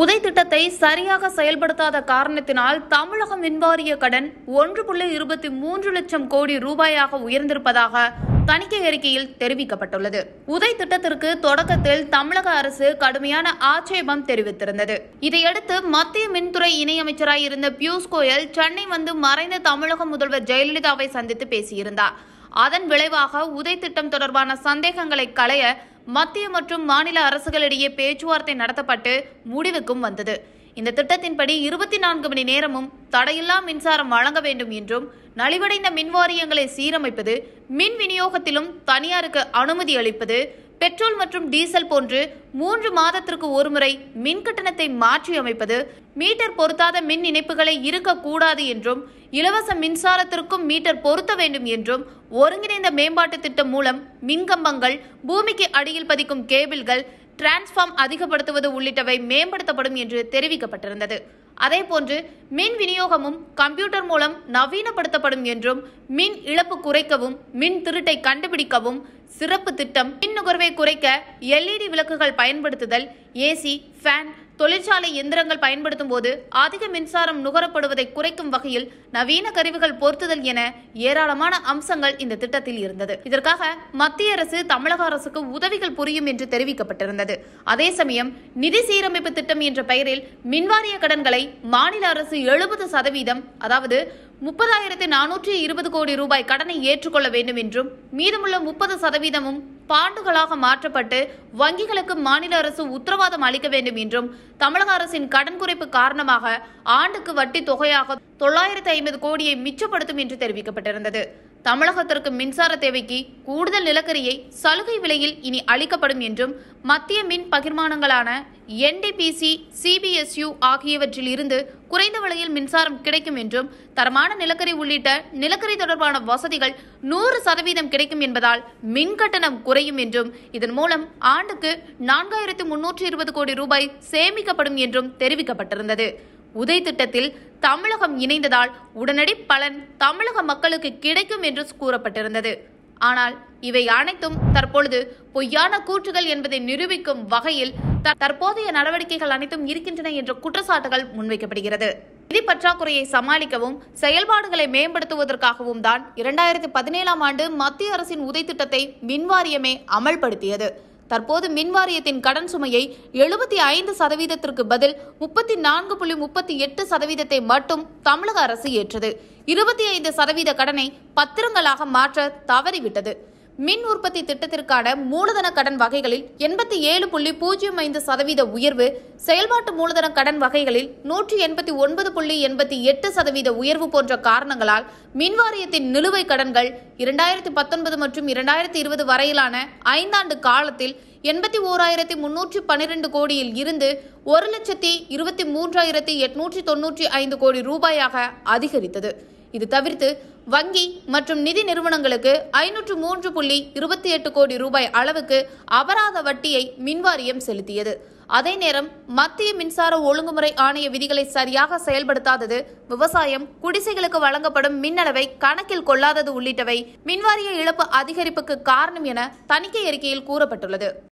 உதை திட்டத்தை சரியாக செயல்படுத்தாத காரணத்தினால் தமிழக மின்வாரிய கடன் ஒன்று புள்ளி இருபத்தி மூன்று லட்சம் கோடி ரூபாயாக உயர்ந்திருப்பதாக தணிக்கை அறிக்கையில் தெரிவிக்கப்பட்டுள்ளது உதை திட்டத்திற்கு தொடக்கத்தில் தமிழக அரசு கடுமையான ஆட்சேபம் தெரிவித்திருந்தது இதையடுத்து மத்திய மின்துறை இணையமைச்சராய் இருந்த பியூஷ் கோயல் சென்னை வந்து மறைந்த தமிழக முதல்வர் ஜெயலலிதாவை சந்தித்து பேசியிருந்தார் அதன் விளைவாக உதை திட்டம் தொடர்பான சந்தேகங்களை களைய மத்திய மற்றும் மாநில அரசுகளிடையே பேச்சுவார்த்தை நடத்தப்பட்டு முடிவுக்கும் வந்தது இந்த திட்டத்தின்படி இருபத்தி நான்கு மணி நேரமும் தடையில்லா மின்சாரம் வழங்க வேண்டும் என்றும் நலிவடைந்த மின்வாரியங்களை சீரமைப்பது மின் விநியோகத்திலும் தனியாருக்கு அனுமதி அளிப்பது பெட்ரோல் மற்றும் டீசல் போன்று மூன்று மாதத்திற்கு ஒருமுறை மின் கட்டணத்தை மாற்றி அமைப்பது மீட்டர் பொருத்தாத மின் இணைப்புகளை இருக்கக்கூடாது என்றும் இலவச மின்சாரத்திற்கும் மீட்டர் பொருத்த வேண்டும் என்றும் ஒருங்கிணைந்த மேம்பாட்டு திட்டம் மூலம் மின்கம்பங்கள் பூமிக்கு அடியில் பதிக்கும் கேபிள்கள் டிரான்ஸ்ஃபார்ம் அதிகப்படுத்துவது உள்ளிட்டவை மேம்படுத்தப்படும் என்று தெரிவிக்கப்பட்டிருந்தது அதேபோன்று மின் விநியோகமும் கம்ப்யூட்டர் மூலம் நவீனப்படுத்தப்படும் என்றும் மின் இழப்பு குறைக்கவும் மின் திருட்டை கண்டுபிடிக்கவும் சிறப்பு திட்டம் மின் நுகர்வை குறைக்க எல்இடி விளக்குகள் பயன்படுத்துதல் ஏசி ஃபேன் தொழிற்சாலை எந்திரங்கள் பயன்படுத்தும் போது அதிக மின்சாரம் நுகரப்படுவதை குறைக்கும் வகையில் நவீன கருவிகள் பொருத்துதல் என ஏராளமான அம்சங்கள் இந்த திட்டத்தில் இருந்தது இதற்காக மத்திய அரசு தமிழக அரசுக்கு உதவிகள் புரியும் என்று தெரிவிக்கப்பட்டிருந்தது அதே சமயம் நிதி சீரமைப்பு திட்டம் என்ற பெயரில் மின்வாரிய கடன்களை மாநில அரசு எழுபது சதவீதம் அதாவது முப்பதாயிரத்து நானூற்றி இருபது கோடி ரூபாய் கடனை ஏற்றுக்கொள்ள வேண்டும் என்றும் மீதமுள்ள முப்பது சதவீதமும் பாண்டுகளாக மாற்றப்பட்டு வங்கிகளுக்கு மாநில அரசு உத்தரவாதம் அளிக்க வேண்டும் என்றும் தமிழக அரசின் கடன் குறைப்பு காரணமாக ஆண்டுக்கு வட்டி தொகையாக தொள்ளாயிரத்து ஐம்பது கோடியை மிச்சப்படுத்தும் என்று தெரிவிக்கப்பட்டிருந்தது தமிழகத்திற்கு மின்சார தேவைக்கு கூடுதல் நிலக்கரியை சலுகை விலையில் இனி அளிக்கப்படும் என்றும் மத்திய மின் பகிர்மானங்களான என்டிபிசி சிபிஎஸ்யு ஆகியவற்றில் இருந்து குறைந்த விலையில் மின்சாரம் கிடைக்கும் என்றும் தரமான நிலக்கரி உள்ளிட்ட நிலக்கரி தொடர்பான வசதிகள் நூறு சதவீதம் கிடைக்கும் என்பதால் மின் கட்டணம் குறையும் என்றும் இதன் மூலம் ஆண்டுக்கு நான்காயிரத்து முன்னூற்றி இருபது கோடி ரூபாய் சேமிக்கப்படும் என்றும் தெரிவிக்கப்பட்டிருந்தது உதய் திட்டத்தில் தமிழகம் இணைந்ததால் உடனடி பலன் தமிழக மக்களுக்கு கிடைக்கும் என்று கூறப்பட்டிருந்தது ஆனால் இவை அனைத்தும் தற்பொழுது பொய்யான கூற்றுகள் என்பதை நிரூபிக்கும் வகையில் தற்போதைய நடவடிக்கைகள் அனைத்தும் இருக்கின்றன என்ற குற்றச்சாட்டுகள் முன்வைக்கப்படுகிறது நிதி பற்றாக்குறையை சமாளிக்கவும் செயல்பாடுகளை மேம்படுத்துவதற்காகவும் தான் இரண்டாயிரத்தி பதினேழாம் ஆண்டு மத்திய அரசின் உதை திட்டத்தை மின்வாரியமே அமல்படுத்தியது தற்போது மின்வாரியத்தின் கடன் சுமையை எழுபத்தி ஐந்து சதவீதத்திற்கு பதில் முப்பத்தி நான்கு புள்ளி முப்பத்தி எட்டு சதவீதத்தை மட்டும் தமிழக அரசு ஏற்றது இருபத்தி ஐந்து சதவீத கடனை பத்திரங்களாக மாற்ற தவறிவிட்டது மின் உற்பத்தி திட்டத்திற்கான மூலதன கடன் வகைகளில் எண்பத்தி ஏழு புள்ளி பூஜ்ஜியம் ஐந்து சதவீத உயர்வு செயல்பாட்டு மூலதன கடன் வகைகளில் நூற்றி எண்பத்தி ஒன்பது புள்ளி எண்பத்தி எட்டு சதவீத உயர்வு போன்ற காரணங்களால் மின்வாரியத்தின் நிலுவை கடன்கள் இரண்டாயிரத்தி பத்தொன்பது மற்றும் இரண்டாயிரத்தி இருபது வரையிலான ஐந்தாண்டு காலத்தில் எண்பத்தி ஓராயிரத்தி முன்னூற்றி பன்னிரண்டு கோடியில் இருந்து ஒரு லட்சத்தி இருபத்தி மூன்றாயிரத்தி எட்நூற்றி தொன்னூற்றி ஐந்து கோடி ரூபாயாக அதிகரித்தது இது தவிர்த்து வங்கி மற்றும் நிதி நிறுவனங்களுக்கு ஐநூற்று மூன்று புள்ளி இருபத்தி எட்டு கோடி ரூபாய் அளவுக்கு அபராத வட்டியை மின்வாரியம் செலுத்தியது அதே நேரம் மத்திய மின்சார ஒழுங்குமுறை ஆணைய விதிகளை சரியாக செயல்படுத்தாதது விவசாயம் குடிசைகளுக்கு வழங்கப்படும் மின்னளவை கணக்கில் கொள்ளாதது உள்ளிட்டவை மின்வாரிய இழப்பு அதிகரிப்புக்கு காரணம் என தணிக்கை அறிக்கையில் கூறப்பட்டுள்ளது